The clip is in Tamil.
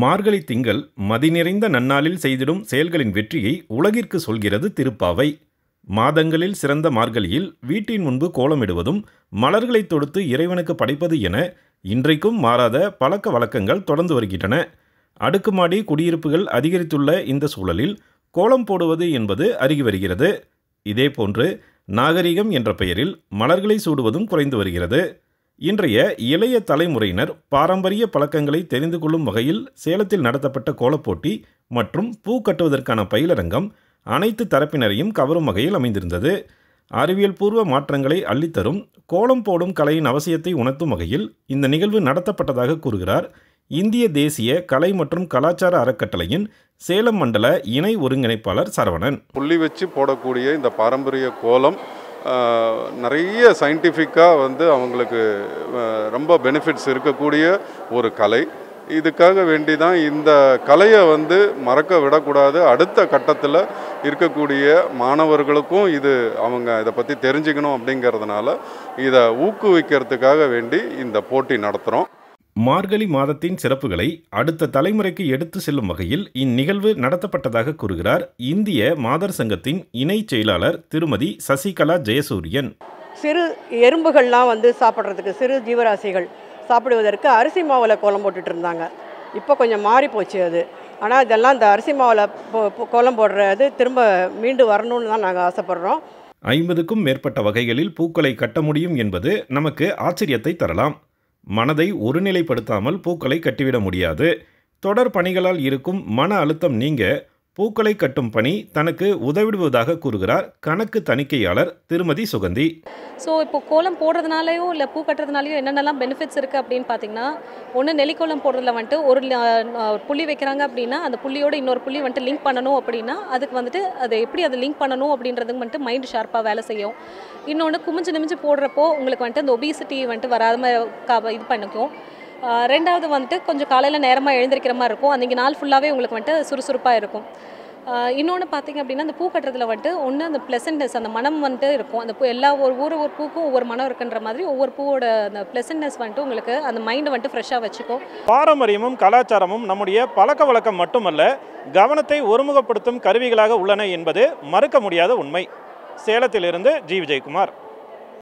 மார்கழி திங்கள் மதி நிறைந்த நன்னாளில் செய்திடும் செயல்களின் வெற்றியை உலகிற்கு சொல்கிறது திருப்பாவை மாதங்களில் சிறந்த மார்கழியில் வீட்டின் முன்பு கோலமிடுவதும் மலர்களை தொடுத்து இறைவனுக்கு படைப்பது என இன்றைக்கும் மாறாத பழக்க வழக்கங்கள் தொடர்ந்து வருகின்றன அடுக்குமாடி குடியிருப்புகள் அதிகரித்துள்ள இந்த சூழலில் கோலம் போடுவது என்பது அருகி வருகிறது இதேபோன்று நாகரிகம் என்ற பெயரில் மலர்களை சூடுவதும் குறைந்து வருகிறது இன்றைய இளைய தலைமுறையினர் பாரம்பரிய பழக்கங்களை தெரிந்து கொள்ளும் வகையில் சேலத்தில் நடத்தப்பட்ட கோலப்போட்டி மற்றும் பூ கட்டுவதற்கான பயிலரங்கம் அனைத்து தரப்பினரையும் கவரும் வகையில் அமைந்திருந்தது அறிவியல் பூர்வ மாற்றங்களை அள்ளித்தரும் கோலம் போடும் கலையின் அவசியத்தை உணர்த்தும் வகையில் இந்த நிகழ்வு நடத்தப்பட்டதாக கூறுகிறார் இந்திய தேசிய கலை மற்றும் கலாச்சார அறக்கட்டளையின் சேலம் மண்டல இணை ஒருங்கிணைப்பாளர் சரவணன் புள்ளி வச்சு போடக்கூடிய இந்த பாரம்பரிய கோலம் நிறைய சயின்டிஃபிக்காக வந்து அவங்களுக்கு ரொம்ப பெனிஃபிட்ஸ் இருக்கக்கூடிய ஒரு கலை இதுக்காக வேண்டி தான் இந்த கலையை வந்து மறக்க விடக்கூடாது அடுத்த கட்டத்தில் இருக்கக்கூடிய மாணவர்களுக்கும் இது அவங்க இதை பற்றி தெரிஞ்சுக்கணும் அப்படிங்கிறதுனால இதை ஊக்குவிக்கிறதுக்காக வேண்டி இந்த போட்டி நடத்துகிறோம் மார்கழி மாதத்தின் சிறப்புகளை அடுத்த தலைமுறைக்கு எடுத்து செல்லும் வகையில் இந்நிகழ்வு நடத்தப்பட்டதாக கூறுகிறார் இந்திய மாதர் சங்கத்தின் இணை செயலாளர் திருமதி சசிகலா ஜெயசூரியன் சிறு எறும்புகள்லாம் வந்து சாப்பிட்றதுக்கு சிறு ஜீவராசிகள் சாப்பிடுவதற்கு அரிசி மாவில் கோலம் போட்டுட்டு இருந்தாங்க இப்போ கொஞ்சம் மாறி போச்சு அது ஆனால் இதெல்லாம் இந்த அரிசி மாவில் கோலம் போடுறது திரும்ப மீண்டு வரணும்னு தான் நாங்கள் ஆசைப்படுறோம் ஐம்பதுக்கும் மேற்பட்ட வகைகளில் பூக்களை கட்ட முடியும் என்பது நமக்கு ஆச்சரியத்தை தரலாம் மனதை ஒருநிலைப்படுத்தாமல் பூக்களை கட்டிவிட முடியாது தொடர் பணிகளால் இருக்கும் மன அழுத்தம் நீங்க பூக்களை கட்டும் பணி தனக்கு உதவிடுவதாக கூறுகிறார் கணக்கு தணிக்கையாளர் திருமதி சுகந்தி ஸோ இப்போ கோலம் போடுறதுனாலையோ இல்லை பூ கட்டுறதுனாலையோ என்னென்னலாம் பெனிஃபிட்ஸ் இருக்குது அப்படின்னு பார்த்தீங்கன்னா ஒன்று நெலிக்கோலம் போடுறதுல வந்துட்டு ஒரு புள்ளி வைக்கிறாங்க அப்படின்னா அந்த புள்ளியோட இன்னொரு புள்ளி வந்துட்டு லிங்க் பண்ணணும் அப்படின்னா அதுக்கு வந்துட்டு அதை எப்படி அதை லிங்க் பண்ணணும் அப்படின்றது வந்துட்டு மைண்ட் ஷார்ப்பாக வேலை செய்யும் இன்னொன்று குமிஞ்சு நிமிஞ்சு போடுறப்போ உங்களுக்கு வந்துட்டு அந்த ஒபிசிட்டி வந்துட்டு வராத மாதிரி இது பண்ணிக்கும் ரெண்டாவது வந்துட்டு கொஞ்சம் காலையில் நேரமாக எழுந்திருக்கிற மாதிரி இருக்கும் அன்றைக்கி நாள் ஃபுல்லாகவே உங்களுக்கு வந்துட்டு சுறுசுறுப்பாக இருக்கும் இன்னொன்று பார்த்திங்க அப்படின்னா அந்த பூ கட்டுறதுல வந்துட்டு ஒன்று அந்த ப்ளசன்ட்னஸ் அந்த மனம் வந்துட்டு இருக்கும் அந்த பூ எல்லா ஒரு ஒரு ஒரு பூக்கும் ஒவ்வொரு மனம் இருக்குன்ற மாதிரி ஒவ்வொரு பூவோட அந்த ப்ளசன்ட்னஸ் வந்துட்டு உங்களுக்கு அந்த மைண்டை வந்துட்டு ஃப்ரெஷ்ஷாக வச்சுக்கும் பாரம்பரியமும் கலாச்சாரமும் நம்முடைய பழக்க வழக்கம் மட்டுமல்ல கவனத்தை ஒருமுகப்படுத்தும் கருவிகளாக உள்ளன என்பது மறுக்க முடியாத உண்மை சேலத்திலிருந்து ஜி விஜயகுமார்